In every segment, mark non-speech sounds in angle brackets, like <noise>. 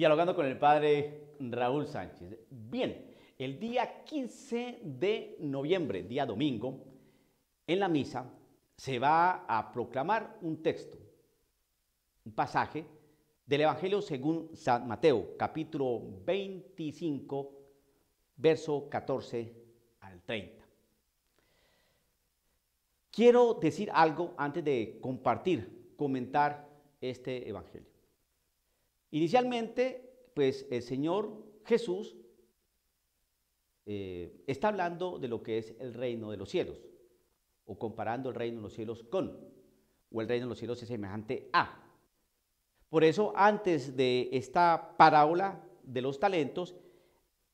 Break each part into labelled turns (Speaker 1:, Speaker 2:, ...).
Speaker 1: dialogando con el padre Raúl Sánchez. Bien, el día 15 de noviembre, día domingo, en la misa se va a proclamar un texto, un pasaje del Evangelio según San Mateo, capítulo 25, verso 14 al 30. Quiero decir algo antes de compartir, comentar este Evangelio. Inicialmente, pues el Señor Jesús eh, está hablando de lo que es el reino de los cielos, o comparando el reino de los cielos con, o el reino de los cielos es semejante a. Por eso, antes de esta parábola de los talentos,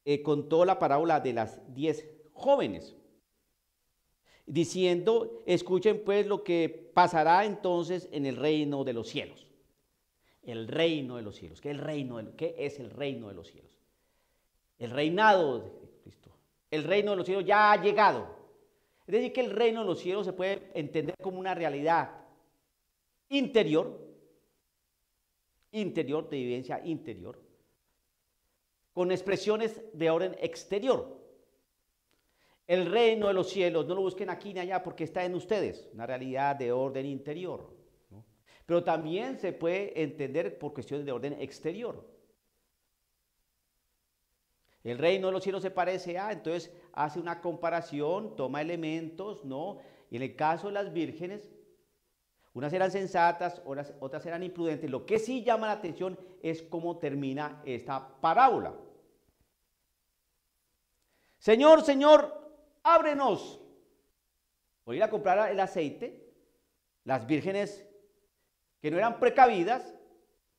Speaker 1: eh, contó la parábola de las diez jóvenes, diciendo, escuchen pues lo que pasará entonces en el reino de los cielos el reino de los cielos. ¿Qué, el reino es el reino de los cielos? El reinado de Cristo. El reino de los cielos ya ha llegado. Es decir, que el reino de los cielos se puede entender como una realidad interior, interior, de vivencia interior, con expresiones de orden exterior. El reino de los cielos, no lo busquen aquí ni allá porque está en ustedes, una realidad de orden interior. Pero también se puede entender por cuestiones de orden exterior. El reino de los cielos se parece a, entonces hace una comparación, toma elementos, ¿no? Y en el caso de las vírgenes, unas eran sensatas, otras eran imprudentes. Lo que sí llama la atención es cómo termina esta parábola. Señor, Señor, ábrenos. a ir a comprar el aceite, las vírgenes que no eran precavidas,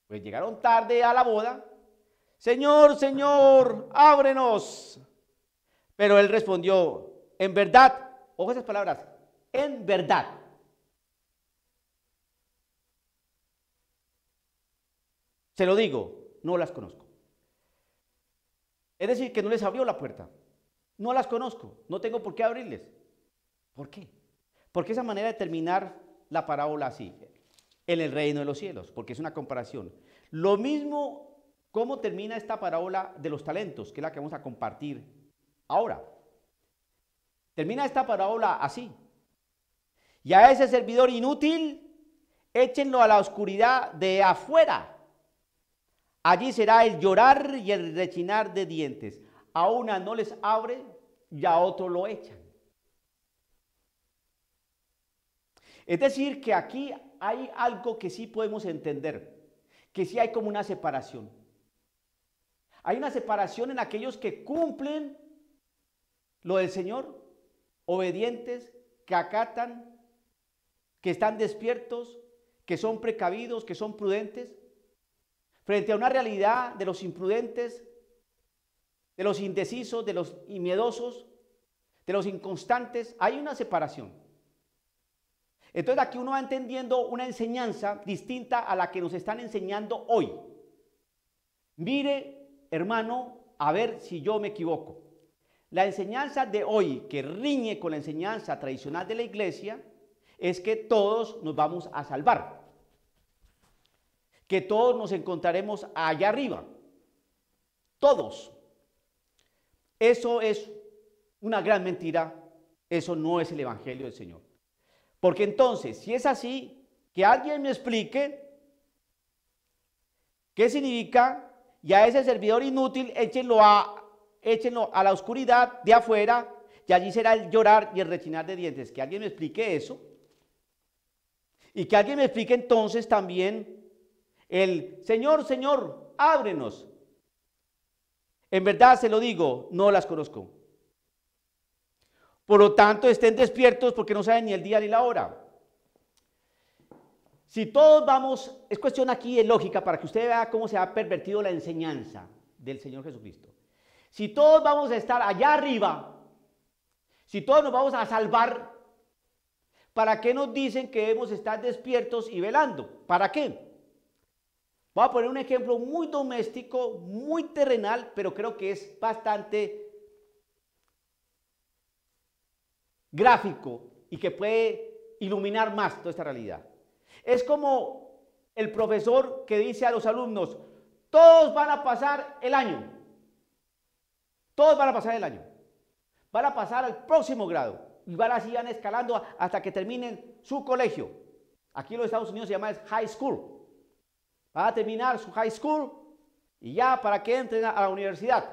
Speaker 1: pues llegaron tarde a la boda. Señor, Señor, ábrenos. Pero él respondió, en verdad, ojo esas palabras, en verdad. Se lo digo, no las conozco. Es decir, que no les abrió la puerta. No las conozco, no tengo por qué abrirles. ¿Por qué? Porque esa manera de terminar la parábola así en el reino de los cielos, porque es una comparación. Lo mismo, ¿cómo termina esta parábola de los talentos, que es la que vamos a compartir ahora? Termina esta parábola así. Y a ese servidor inútil, échenlo a la oscuridad de afuera. Allí será el llorar y el rechinar de dientes. A una no les abre y a otro lo echan. Es decir, que aquí hay algo que sí podemos entender, que sí hay como una separación. Hay una separación en aquellos que cumplen lo del Señor, obedientes, que acatan, que están despiertos, que son precavidos, que son prudentes, frente a una realidad de los imprudentes, de los indecisos, de los miedosos, de los inconstantes, hay una separación. Entonces aquí uno va entendiendo una enseñanza distinta a la que nos están enseñando hoy. Mire, hermano, a ver si yo me equivoco. La enseñanza de hoy que riñe con la enseñanza tradicional de la iglesia es que todos nos vamos a salvar, que todos nos encontraremos allá arriba, todos. Eso es una gran mentira, eso no es el Evangelio del Señor. Porque entonces, si es así, que alguien me explique qué significa y a ese servidor inútil échenlo a, échenlo a la oscuridad de afuera y allí será el llorar y el rechinar de dientes. Que alguien me explique eso. Y que alguien me explique entonces también el Señor, Señor, ábrenos. En verdad se lo digo, no las conozco. Por lo tanto, estén despiertos porque no saben ni el día ni la hora. Si todos vamos, es cuestión aquí de lógica para que usted vea cómo se ha pervertido la enseñanza del Señor Jesucristo. Si todos vamos a estar allá arriba, si todos nos vamos a salvar, ¿para qué nos dicen que debemos estar despiertos y velando? ¿Para qué? Voy a poner un ejemplo muy doméstico, muy terrenal, pero creo que es bastante gráfico y que puede iluminar más toda esta realidad. Es como el profesor que dice a los alumnos, todos van a pasar el año, todos van a pasar el año, van a pasar al próximo grado y van a seguir escalando hasta que terminen su colegio. Aquí en los Estados Unidos se llama high school. Van a terminar su high school y ya para que entren a la universidad.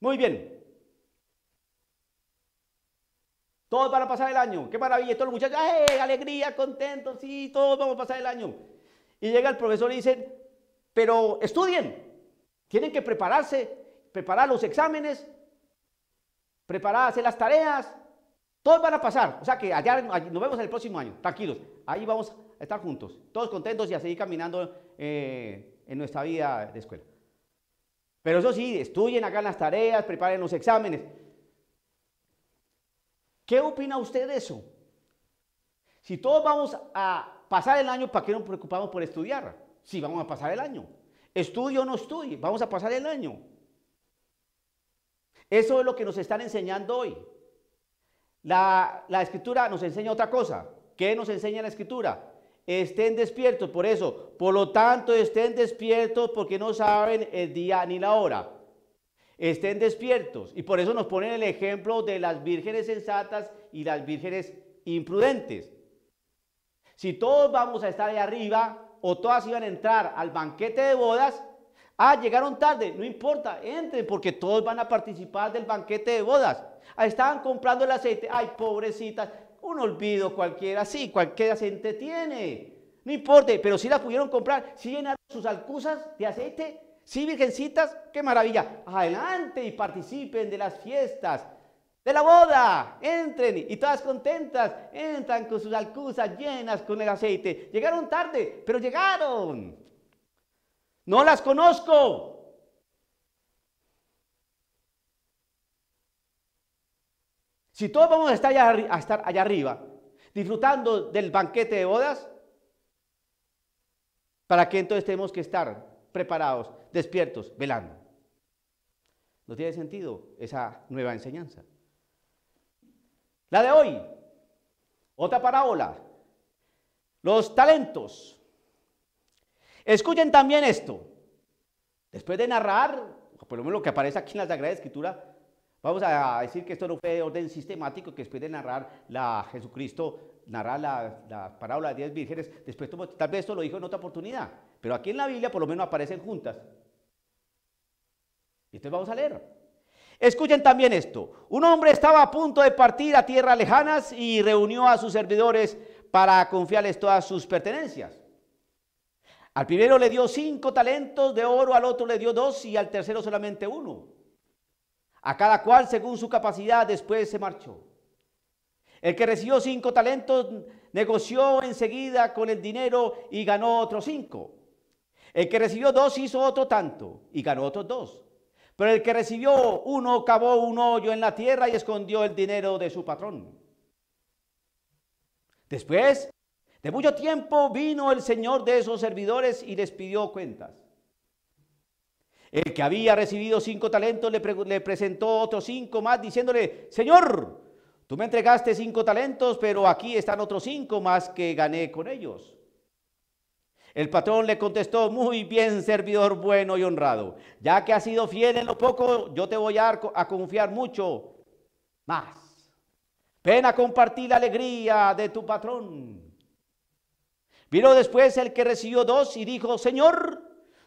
Speaker 1: Muy bien, Todos van a pasar el año. Qué maravilla. Todos los muchachos, ¡ay, alegría, contentos! Sí, todos vamos a pasar el año. Y llega el profesor y dice, pero estudien. Tienen que prepararse, preparar los exámenes, prepararse las tareas. Todos van a pasar. O sea que allá, nos vemos el próximo año. Tranquilos. Ahí vamos a estar juntos. Todos contentos y a seguir caminando eh, en nuestra vida de escuela. Pero eso sí, estudien, hagan las tareas, preparen los exámenes. ¿Qué opina usted de eso? Si todos vamos a pasar el año, ¿para qué nos preocupamos por estudiar? Si sí, vamos a pasar el año. Estudio o no estudio, vamos a pasar el año. Eso es lo que nos están enseñando hoy. La, la escritura nos enseña otra cosa. ¿Qué nos enseña la escritura? Estén despiertos, por eso. Por lo tanto, estén despiertos porque no saben el día ni la hora estén despiertos. Y por eso nos ponen el ejemplo de las vírgenes sensatas y las vírgenes imprudentes. Si todos vamos a estar ahí arriba o todas iban a entrar al banquete de bodas, ah, llegaron tarde, no importa, entren porque todos van a participar del banquete de bodas. Ah, estaban comprando el aceite, ay, pobrecitas, un olvido cualquiera, sí, cualquier aceite tiene, No importa, pero si la pudieron comprar, si llenaron sus alcusas de aceite, Sí, virgencitas, qué maravilla. Adelante y participen de las fiestas, de la boda. Entren y todas contentas. Entran con sus alcuzas llenas con el aceite. Llegaron tarde, pero llegaron. No las conozco. Si todos vamos a estar allá, a estar allá arriba, disfrutando del banquete de bodas, ¿para qué entonces tenemos que estar preparados, despiertos, velando. No tiene sentido esa nueva enseñanza. La de hoy, otra parábola, los talentos. Escuchen también esto. Después de narrar, por lo menos lo que aparece aquí en la Sagrada Escritura, Vamos a decir que esto no fue de orden sistemático, que después de narrar la Jesucristo, narrar la, parábola de diez vírgenes, después tal vez esto lo dijo en otra oportunidad. Pero aquí en la Biblia por lo menos aparecen juntas. Y entonces vamos a leer. Escuchen también esto. Un hombre estaba a punto de partir a tierras lejanas y reunió a sus servidores para confiarles todas sus pertenencias. Al primero le dio cinco talentos de oro, al otro le dio dos y al tercero solamente uno. A cada cual según su capacidad, después se marchó. El que recibió cinco talentos negoció enseguida con el dinero y ganó otros cinco. El que recibió dos hizo otro tanto y ganó otros dos. Pero el que recibió uno cavó un hoyo en la tierra y escondió el dinero de su patrón. Después de mucho tiempo vino el señor de esos servidores y les pidió cuentas. El que había recibido cinco talentos le, presentó otros cinco más diciéndole, Señor, tú me entregaste cinco talentos, pero aquí están otros cinco más que gané con ellos. El patrón le contestó, muy bien, servidor bueno y honrado, ya que has sido fiel en lo poco, yo te voy a, a confiar mucho más. Ven a compartir la alegría de tu patrón. Vino después el que recibió dos y dijo, Señor,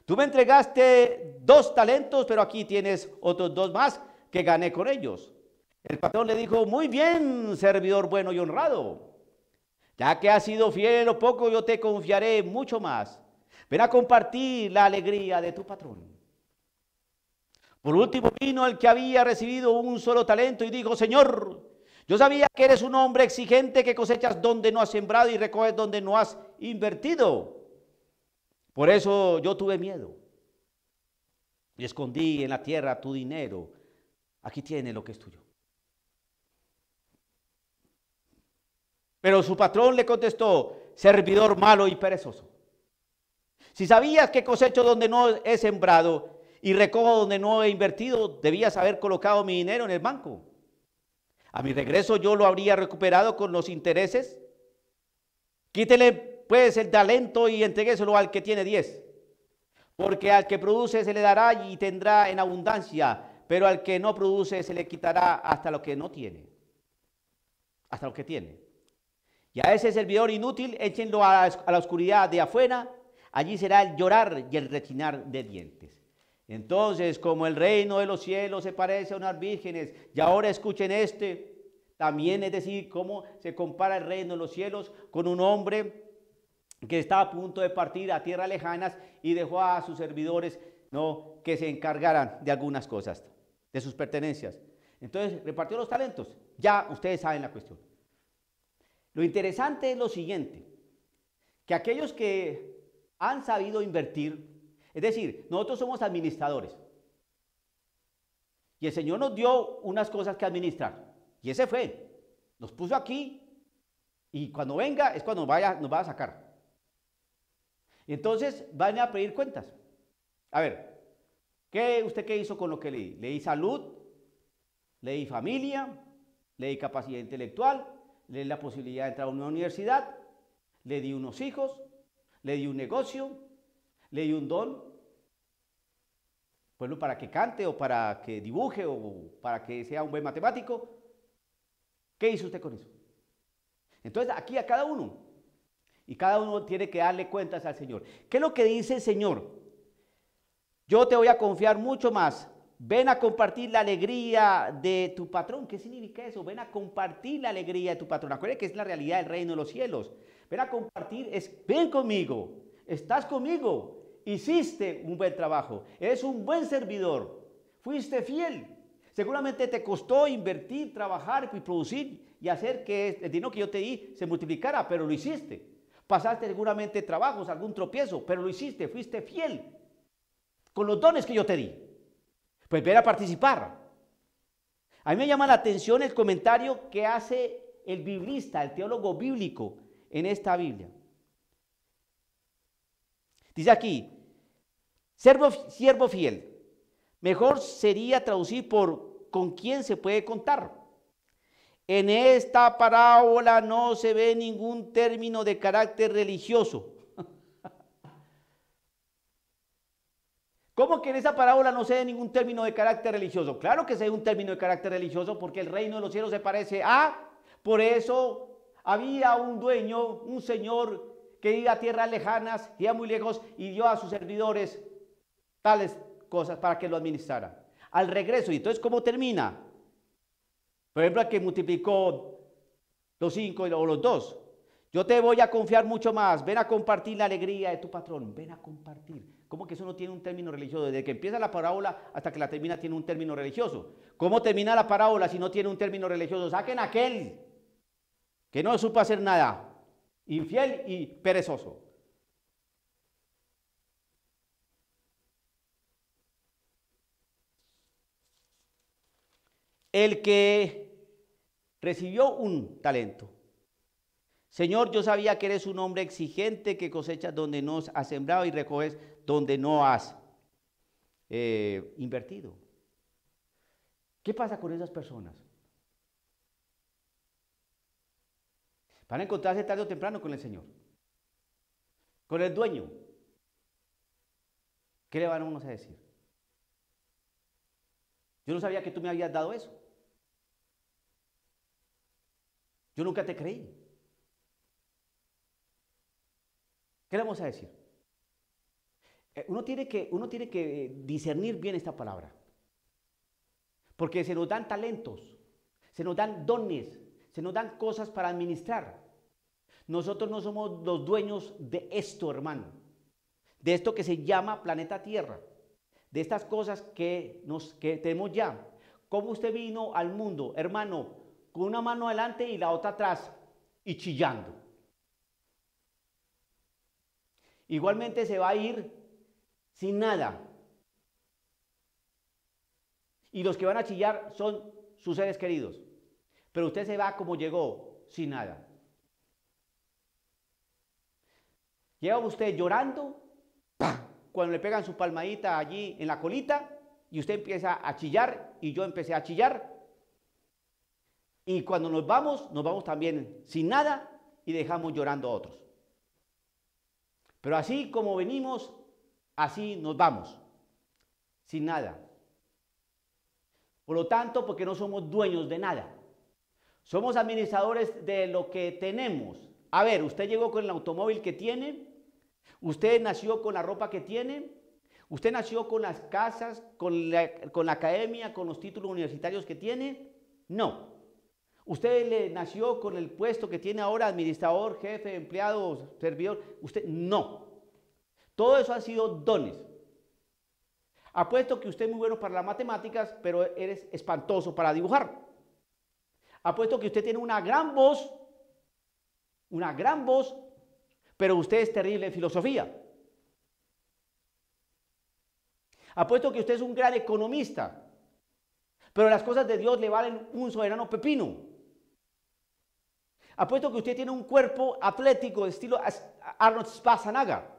Speaker 1: tú me entregaste dos talentos, pero aquí tienes otros dos más que gané con ellos. El patrón le dijo, muy bien, servidor bueno y honrado. Ya que has sido fiel en lo poco, yo te confiaré mucho más. Ven a compartir la alegría de tu patrón. Por último vino el que había recibido un solo talento y dijo, Señor, yo sabía que eres un hombre exigente que cosechas donde no has sembrado y recoges donde no has invertido. Por eso yo tuve miedo y escondí en la tierra tu dinero. Aquí tiene lo que es tuyo. Pero su patrón le contestó, servidor malo y perezoso. Si sabías que cosecho donde no he sembrado y recojo donde no he invertido, debías haber colocado mi dinero en el banco. A mi regreso yo lo habría recuperado con los intereses. Quítele pues el talento y entreguéselo al que tiene diez. Porque al que produce se le dará y tendrá en abundancia, pero al que no produce se le quitará hasta lo que no tiene. Hasta lo que tiene. Y a ese servidor inútil échenlo a la, oscuridad de afuera, allí será el llorar y el rechinar de dientes. Entonces, como el reino de los cielos se parece a unas vírgenes, y ahora escuchen este, también es decir, cómo se compara el reino de los cielos con un hombre que estaba a punto de partir a tierras lejanas y dejó a sus servidores no que se encargaran de algunas cosas, de sus pertenencias. Entonces, repartió los talentos. Ya ustedes saben la cuestión. Lo interesante es lo siguiente, que aquellos que han sabido invertir, es decir, nosotros somos administradores, y el Señor nos dio unas cosas que administrar, y ese fue, nos puso aquí, y cuando venga es cuando nos, vaya, nos va a sacar. Entonces van a pedir cuentas. A ver, ¿qué, ¿usted qué hizo con lo que leí? Leí salud, leí familia, leí capacidad intelectual, le di la posibilidad de entrar a una universidad, le di unos hijos, le di un negocio, le di un don, bueno, para que cante o para que dibuje o para que sea un buen matemático. ¿Qué hizo usted con eso? Entonces, aquí a cada uno. Y cada uno tiene que darle cuentas al Señor. ¿Qué es lo que dice el Señor? Yo te voy a confiar mucho más Ven a compartir la alegría de tu patrón. ¿Qué significa eso? Ven a compartir la alegría de tu patrón. Acuérdate que es la realidad del reino de los cielos. Ven a compartir, es, ven conmigo, estás conmigo, hiciste un buen trabajo, eres un buen servidor, fuiste fiel. Seguramente te costó invertir, trabajar y producir y hacer que el dinero que yo te di se multiplicara, pero lo hiciste. Pasaste seguramente trabajos, algún tropiezo, pero lo hiciste, fuiste fiel con los dones que yo te di. Pues ver a participar. A mí me llama la atención el comentario que hace el biblista, el teólogo bíblico en esta Biblia. Dice aquí, siervo, siervo fiel, mejor sería traducir por con quién se puede contar. En esta parábola no se ve ningún término de carácter religioso ¿Cómo que en esa parábola no se ningún término de carácter religioso? Claro que se dé un término de carácter religioso porque el reino de los cielos se parece a... Por eso había un dueño, un señor que iba a tierras lejanas, iba muy lejos y dio a sus servidores tales cosas para que lo administraran. Al regreso, y entonces, ¿cómo termina? Por ejemplo, el que multiplicó los cinco o los dos. Yo te voy a confiar mucho más. Ven a compartir la alegría de tu patrón. Ven a compartir. ¿Cómo que eso no tiene un término religioso? Desde que empieza la parábola hasta que la termina tiene un término religioso. ¿Cómo termina la parábola si no tiene un término religioso? Saquen aquel que no supo hacer nada, infiel y perezoso. El que recibió un talento. Señor, yo sabía que eres un hombre exigente que cosechas donde no has sembrado y recoges donde no has eh, invertido. ¿Qué pasa con esas personas? Van a encontrarse tarde o temprano con el Señor, con el dueño. ¿Qué le van a a decir? Yo no sabía que tú me habías dado eso. Yo nunca te creí. ¿Qué le vamos a decir? Eh, uno tiene que, uno tiene que eh, discernir bien esta palabra. Porque se nos dan talentos, se nos dan dones, se nos dan cosas para administrar. Nosotros no somos los dueños de esto, hermano. De esto que se llama planeta Tierra. De estas cosas que, nos, que tenemos ya. ¿Cómo usted vino al mundo, hermano? Con una mano adelante y la otra atrás y chillando. Igualmente se va a ir sin nada. Y los que van a chillar son sus seres queridos. Pero usted se va como llegó, sin nada. Llega usted llorando, cuando le pegan su palmadita allí en la colita, y usted empieza a chillar, y yo empecé a chillar. Y cuando nos vamos, nos vamos también sin nada y dejamos llorando a otros. Pero así como venimos, Así nos vamos, sin nada. Por lo tanto, porque no somos dueños de nada. Somos administradores de lo que tenemos. A ver, usted llegó con el automóvil que tiene, usted nació con la ropa que tiene, usted nació con las casas, con la, academia, con los títulos universitarios que tiene. No. Usted le nació con el puesto que tiene ahora, administrador, jefe, empleado, servidor. Usted no. Todo eso ha sido dones. Apuesto que usted es muy bueno para las matemáticas, pero eres espantoso para dibujar. Apuesto que usted tiene una gran voz, una gran voz, pero usted es terrible en filosofía. Apuesto que usted es un gran economista, pero las cosas de Dios le valen un soberano pepino. Apuesto que usted tiene un cuerpo atlético de estilo Arnold Spazanaga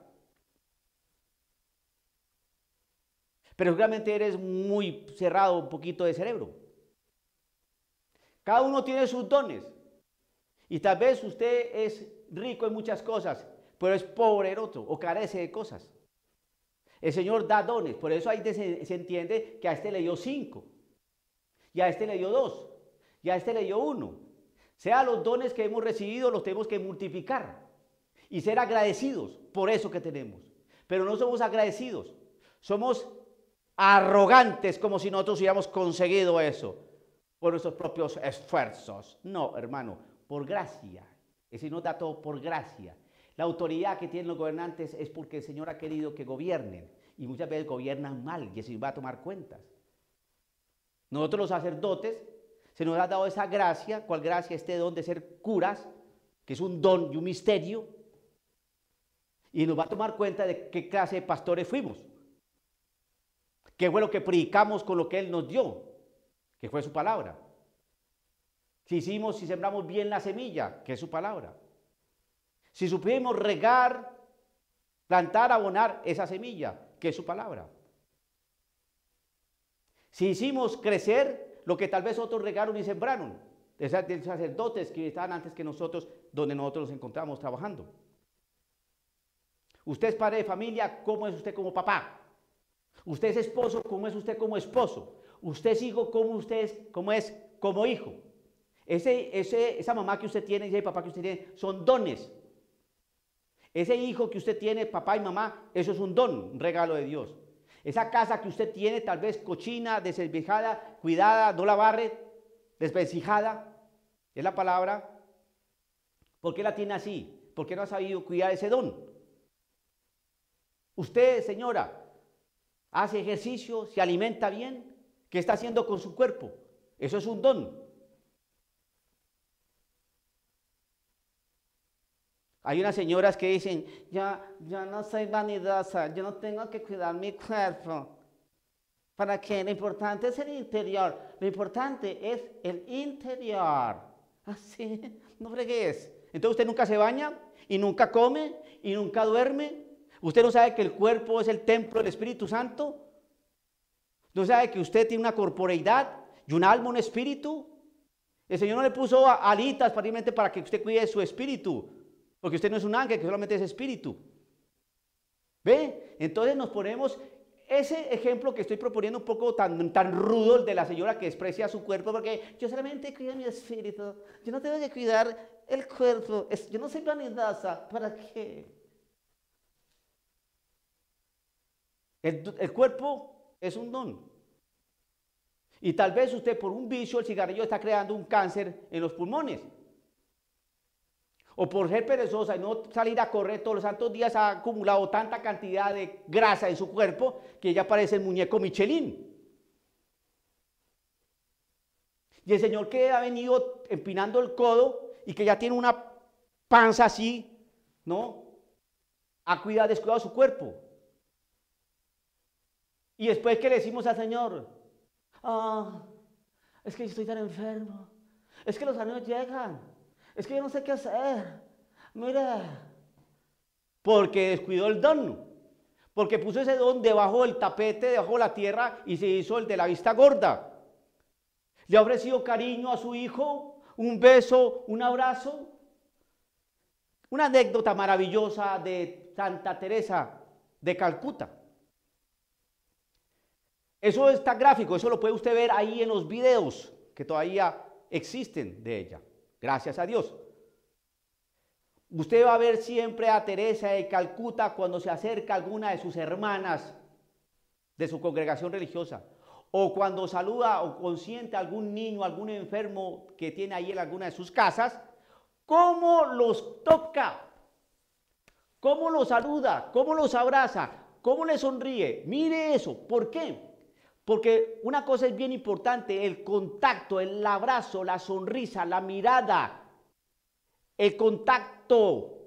Speaker 1: pero seguramente eres muy cerrado un poquito de cerebro. Cada uno tiene sus dones. Y tal vez usted es rico en muchas cosas, pero es pobre en otro o carece de cosas. El Señor da dones, por eso ahí se, entiende que a este le dio cinco, y a este le dio dos, y a este le dio uno. Sea los dones que hemos recibido, los tenemos que multiplicar y ser agradecidos por eso que tenemos. Pero no somos agradecidos, somos arrogantes como si nosotros hubiéramos conseguido eso por nuestros propios esfuerzos. No, hermano, por gracia. Y si nos da todo por gracia. La autoridad que tienen los gobernantes es porque el Señor ha querido que gobiernen. Y muchas veces gobiernan mal y se va a tomar cuentas. Nosotros los sacerdotes se nos ha dado esa gracia, cual gracia este don de ser curas, que es un don y un misterio. Y nos va a tomar cuenta de qué clase de pastores fuimos. ¿Qué fue lo que predicamos con lo que Él nos dio, que fue su palabra. Si hicimos, si sembramos bien la semilla, que es su palabra. Si supimos regar, plantar, abonar esa semilla, que es su palabra. Si hicimos crecer lo que tal vez otros regaron y sembraron, de sacerdotes que estaban antes que nosotros, donde nosotros nos encontramos trabajando. Usted es padre de familia, ¿cómo es usted como papá? Usted es esposo, ¿cómo es usted como esposo? Usted es hijo, ¿cómo usted es, cómo es como hijo? Ese, ese, esa mamá que usted tiene, ese papá que usted tiene, son dones. Ese hijo que usted tiene, papá y mamá, eso es un don, un regalo de Dios. Esa casa que usted tiene, tal vez cochina, desvejada, cuidada, no la barre, desvencijada, es la palabra. ¿Por qué la tiene así? ¿Por qué no ha sabido cuidar ese don? Usted, señora, hace ejercicio, se alimenta bien, ¿qué está haciendo con su cuerpo? Eso es un don. Hay unas señoras que dicen, ya, yo no soy vanidosa, yo no tengo que cuidar mi cuerpo. ¿Para qué? Lo importante es el interior, lo importante es el interior. Así, ah, <laughs> no fregues. Entonces usted nunca se baña y nunca come y nunca duerme ¿Usted no sabe que el cuerpo es el templo del Espíritu Santo? ¿No sabe que usted tiene una corporeidad y un alma, un espíritu? El Señor no le puso alitas para que usted cuide su espíritu, porque usted no es un ángel, que solamente es espíritu. ¿Ve? Entonces nos ponemos ese ejemplo que estoy proponiendo un poco tan, tan rudo, el de la señora que desprecia su cuerpo, porque yo solamente cuido mi espíritu, yo no tengo que cuidar el cuerpo, yo no soy vanidosa, ¿para qué? El, cuerpo es un don. Y tal vez usted por un vicio, el cigarrillo está creando un cáncer en los pulmones. O por ser perezosa y no salir a correr todos los santos días ha acumulado tanta cantidad de grasa en su cuerpo que ya parece el muñeco Michelin. Y el Señor que ha venido empinando el codo y que ya tiene una panza así, ¿no? Ha cuidado, descuidado su cuerpo. Y después que le decimos al Señor, ah, es que yo estoy tan enfermo, es que los años llegan, es que yo no sé qué hacer, mira, porque descuidó el don, porque puso ese don debajo del tapete, debajo de la tierra y se hizo el de la vista gorda. Le ha ofrecido cariño a su hijo, un beso, un abrazo. Una anécdota maravillosa de Santa Teresa de Calcuta. Eso está gráfico, eso lo puede usted ver ahí en los videos que todavía existen de ella. Gracias a Dios. Usted va a ver siempre a Teresa de Calcuta cuando se acerca alguna de sus hermanas de su congregación religiosa. O cuando saluda o consiente a algún niño, algún enfermo que tiene ahí en alguna de sus casas, cómo los toca, cómo los saluda, cómo los abraza, cómo les sonríe. Mire eso. ¿Por qué? Porque una cosa es bien importante, el contacto, el abrazo, la sonrisa, la mirada, el contacto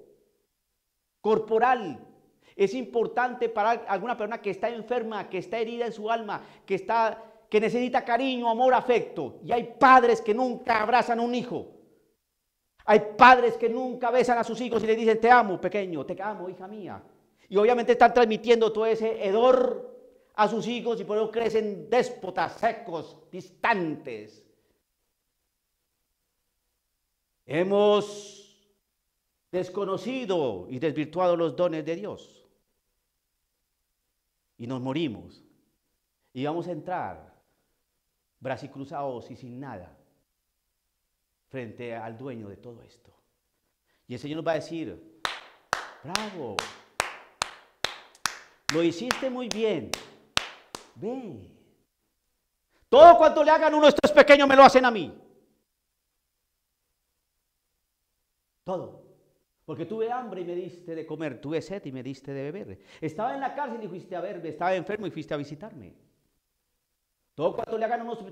Speaker 1: corporal. Es importante para alguna persona que está enferma, que está herida en su alma, que, está, que necesita cariño, amor, afecto. Y hay padres que nunca abrazan a un hijo. Hay padres que nunca besan a sus hijos y le dicen, te amo, pequeño, te amo, hija mía. Y obviamente están transmitiendo todo ese hedor a sus hijos y por eso crecen déspotas, secos, distantes. Hemos desconocido y desvirtuado los dones de Dios. Y nos morimos. Y vamos a entrar cruzados y sin nada frente al dueño de todo esto. Y el Señor nos va a decir, bravo, lo hiciste muy bien, Ve. Todo cuanto le hagan uno estos pequeños me lo hacen a mí. Todo. Porque tuve hambre y me diste de comer, tuve sed y me diste de beber. Estaba en la cárcel y fuiste a verme, estaba enfermo y fuiste a visitarme. Todo cuanto le hagan a uno, este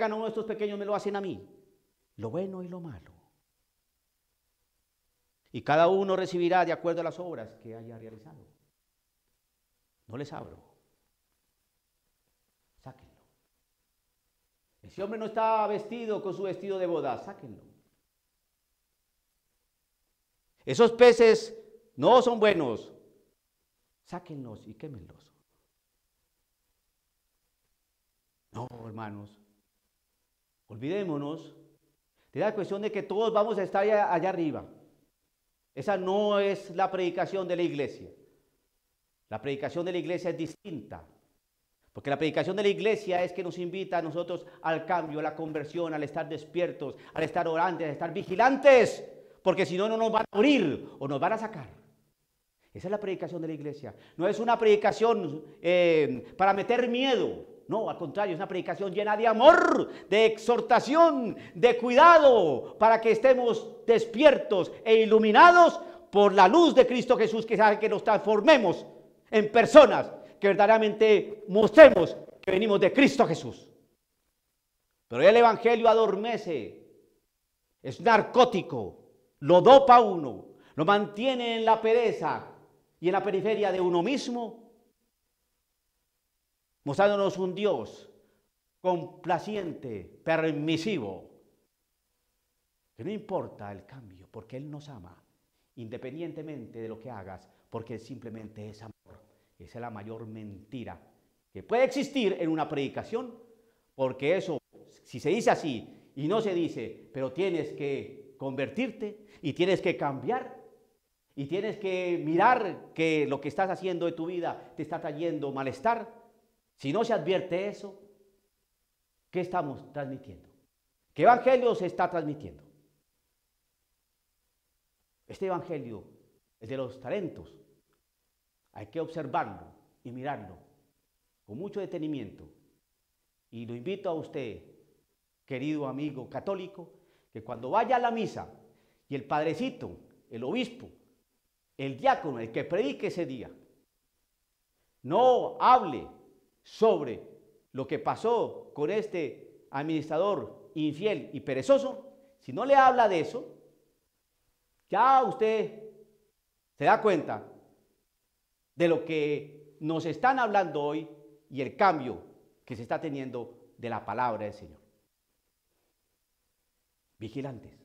Speaker 1: le uno de estos pequeños me lo hacen a mí. Lo bueno y lo malo. Y cada uno recibirá de acuerdo a las obras que haya realizado. No les abro. Ese hombre no está vestido con su vestido de boda, sáquenlo. Esos peces no son buenos, sáquenlos y quémenlos. No, hermanos, olvidémonos de la cuestión de que todos vamos a estar allá arriba. Esa no es la predicación de la iglesia. La predicación de la iglesia es distinta. Porque la predicación de la iglesia es que nos invita a nosotros al cambio, a la conversión, al estar despiertos, al estar orantes, a estar vigilantes, porque si no, no nos van a morir o nos van a sacar. Esa es la predicación de la iglesia. No es una predicación eh, para meter miedo. No, al contrario, es una predicación llena de amor, de exhortación, de cuidado, para que estemos despiertos e iluminados por la luz de Cristo Jesús, que sabe que nos transformemos en personas que verdaderamente mostremos que venimos de Cristo Jesús. Pero el Evangelio adormece, es narcótico, lo dopa uno, lo mantiene en la pereza y en la periferia de uno mismo, mostrándonos un Dios complaciente, permisivo, que no importa el cambio, porque Él nos ama, independientemente de lo que hagas, porque Él simplemente es amor. Esa es la mayor mentira que puede existir en una predicación, porque eso, si se dice así y no se dice, pero tienes que convertirte y tienes que cambiar y tienes que mirar que lo que estás haciendo de tu vida te está trayendo malestar, si no se advierte eso, ¿qué estamos transmitiendo? ¿Qué evangelio se está transmitiendo? Este evangelio, es de los talentos, hay que observarlo y mirarlo con mucho detenimiento. Y lo invito a usted, querido amigo católico, que cuando vaya a la misa y el padrecito, el obispo, el diácono, el que predique ese día, no hable sobre lo que pasó con este administrador infiel y perezoso, si no le habla de eso, ya usted se da cuenta de lo que nos están hablando hoy y el cambio que se está teniendo de la palabra del Señor. Vigilantes.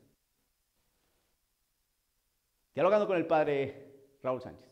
Speaker 1: Dialogando con el padre Raúl Sánchez.